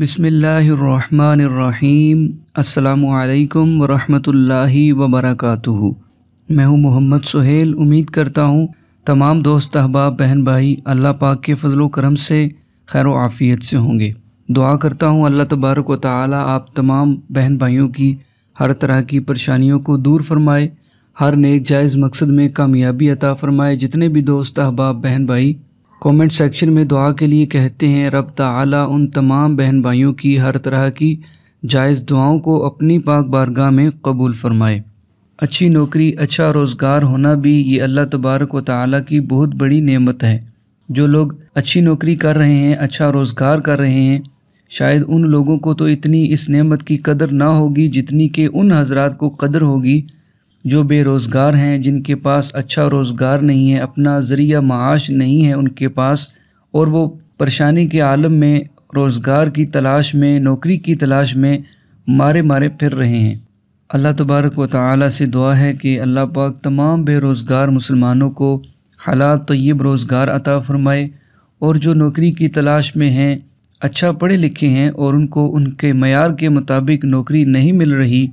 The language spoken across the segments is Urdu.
بسم اللہ الرحمن الرحیم السلام علیکم ورحمۃ اللہ وبرکاتہ میں ہوں محمد سہیل امید کرتا ہوں تمام دوست احباب بہن بھائی اللہ پاک کے فضل و کرم سے خیر و عافیت سے ہوں گے دعا کرتا ہوں اللہ تبارک و تعالی آپ تمام بہن بھائیوں کی ہر طرح کی پریشانیوں کو دور فرمائے ہر نیک جائز مقصد میں کامیابی عطا فرمائے جتنے بھی دوست احباب بہن بھائی کومنٹ سیکشن میں دعا کے لیے کہتے ہیں رب تعالی ان تمام بہن بھائیوں کی ہر طرح کی جائز دعاؤں کو اپنی پاک بارگاہ میں قبول فرمائے اچھی نوکری اچھا روزگار ہونا بھی یہ اللہ تبارک و تعالیٰ کی بہت بڑی نعمت ہے جو لوگ اچھی نوکری کر رہے ہیں اچھا روزگار کر رہے ہیں شاید ان لوگوں کو تو اتنی اس نعمت کی قدر نہ ہوگی جتنی کہ ان حضرات کو قدر ہوگی جو بے روزگار ہیں جن کے پاس اچھا روزگار نہیں ہے اپنا ذریعہ معاش نہیں ہے ان کے پاس اور وہ پریشانی کے عالم میں روزگار کی تلاش میں نوکری کی تلاش میں مارے مارے پھر رہے ہیں اللہ تبارک و تعالی سے دعا ہے کہ اللہ پاک تمام بے روزگار مسلمانوں کو حالات طیب روزگار عطا فرمائے اور جو نوکری کی تلاش میں ہیں اچھا پڑھے لکھے ہیں اور ان کو ان کے معیار کے مطابق نوکری نہیں مل رہی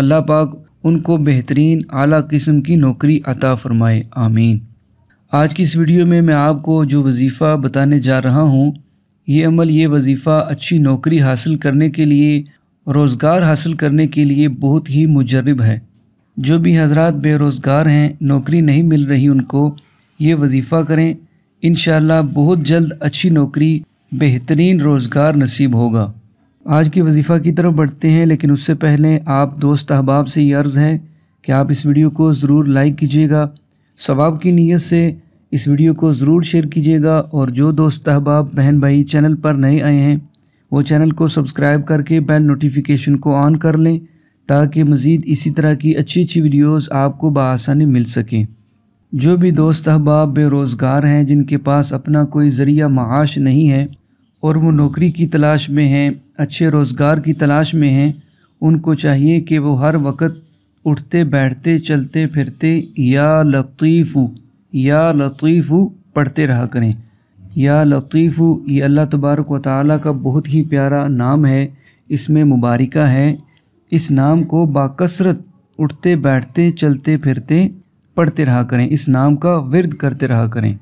اللہ پاک ان کو بہترین اعلیٰ قسم کی نوکری عطا فرمائے آمین آج کی اس ویڈیو میں میں آپ کو جو وظیفہ بتانے جا رہا ہوں یہ عمل یہ وظیفہ اچھی نوکری حاصل کرنے کے لیے روزگار حاصل کرنے کے لیے بہت ہی مجرب ہے جو بھی حضرات بے روزگار ہیں نوکری نہیں مل رہی ان کو یہ وظیفہ کریں انشاءاللہ بہت جلد اچھی نوکری بہترین روزگار نصیب ہوگا آج کی وظیفہ کی طرف بڑھتے ہیں لیکن اس سے پہلے آپ دوست احباب سے یہ عرض ہے کہ آپ اس ویڈیو کو ضرور لائک کیجیے گا ثواب کی نیت سے اس ویڈیو کو ضرور شیئر کیجیے گا اور جو دوست احباب بہن بھائی چینل پر نئے آئے ہیں وہ چینل کو سبسکرائب کر کے بیل نوٹیفیکیشن کو آن کر لیں تاکہ مزید اسی طرح کی اچھی اچھی ویڈیوز آپ کو بآسانی مل سکیں جو بھی دوست احباب بے روزگار ہیں جن کے پاس اپنا کوئی ذریعہ معاش نہیں ہے اور وہ نوکری کی تلاش میں ہیں اچھے روزگار کی تلاش میں ہیں ان کو چاہیے کہ وہ ہر وقت اٹھتے بیٹھتے چلتے پھرتے یا لطیف یا لطیف پڑھتے رہا کریں یا لطیف یہ اللہ تبارک و تعالیٰ کا بہت ہی پیارا نام ہے اس میں مبارکہ ہے اس نام کو باکثرت اٹھتے بیٹھتے چلتے پھرتے پڑھتے رہا کریں اس نام کا ورد کرتے رہا کریں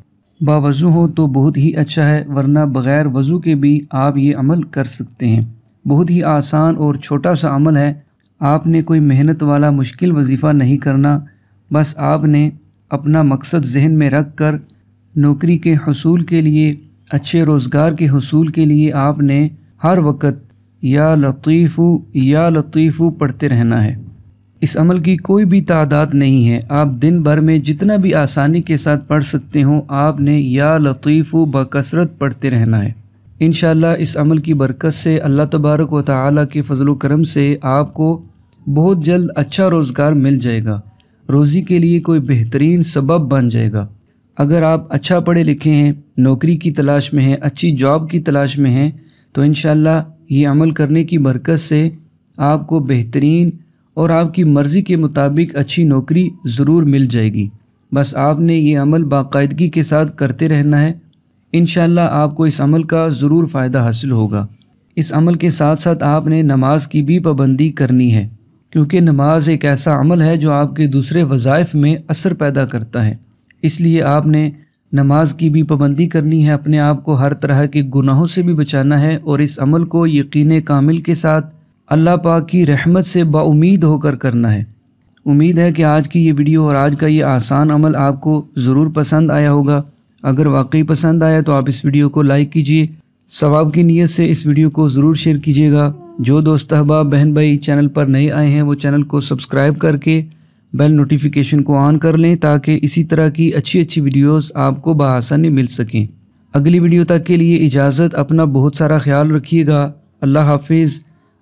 باوضو ہوں تو بہت ہی اچھا ہے ورنہ بغیر وضو کے بھی آپ یہ عمل کر سکتے ہیں بہت ہی آسان اور چھوٹا سا عمل ہے آپ نے کوئی محنت والا مشکل وظیفہ نہیں کرنا بس آپ نے اپنا مقصد ذہن میں رکھ کر نوکری کے حصول کے لیے اچھے روزگار کے حصول کے لیے آپ نے ہر وقت یا لطیفو یا لطیفو پڑھتے رہنا ہے اس عمل کی کوئی بھی تعداد نہیں ہے آپ دن بھر میں جتنا بھی آسانی کے ساتھ پڑھ سکتے ہوں آپ نے یا لطیف و بکثرت پڑھتے رہنا ہے انشاءاللہ اس عمل کی برکت سے اللہ تبارک و تعالیٰ کے فضل و کرم سے آپ کو بہت جلد اچھا روزگار مل جائے گا روزی کے لیے کوئی بہترین سبب بن جائے گا اگر آپ اچھا پڑھے لکھے ہیں نوکری کی تلاش میں ہیں اچھی جاب کی تلاش میں ہیں تو انشاءاللہ یہ عمل کرنے کی برکت سے آپ کو بہترین اور آپ کی مرضی کے مطابق اچھی نوکری ضرور مل جائے گی بس آپ نے یہ عمل باقاعدگی کے ساتھ کرتے رہنا ہے انشاءاللہ آپ کو اس عمل کا ضرور فائدہ حاصل ہوگا اس عمل کے ساتھ ساتھ آپ نے نماز کی بھی پابندی کرنی ہے کیونکہ نماز ایک ایسا عمل ہے جو آپ کے دوسرے وظائف میں اثر پیدا کرتا ہے اس لیے آپ نے نماز کی بھی پابندی کرنی ہے اپنے آپ کو ہر طرح کے گناہوں سے بھی بچانا ہے اور اس عمل کو یقین کامل کے ساتھ اللہ پاک کی رحمت سے با امید ہو کر کرنا ہے امید ہے کہ آج کی یہ ویڈیو اور آج کا یہ آسان عمل آپ کو ضرور پسند آیا ہوگا اگر واقعی پسند آیا تو آپ اس ویڈیو کو لائک کیجیے ثواب کی نیت سے اس ویڈیو کو ضرور شیئر کیجیے گا جو دوست احباب بہن بھائی چینل پر نئے آئے ہیں وہ چینل کو سبسکرائب کر کے بیل نوٹیفیکیشن کو آن کر لیں تاکہ اسی طرح کی اچھی اچھی ویڈیوز آپ کو بآسانی مل سکیں اگلی ویڈیو تک کے لیے اجازت اپنا بہت سارا خیال رکھیے گا اللہ حافظ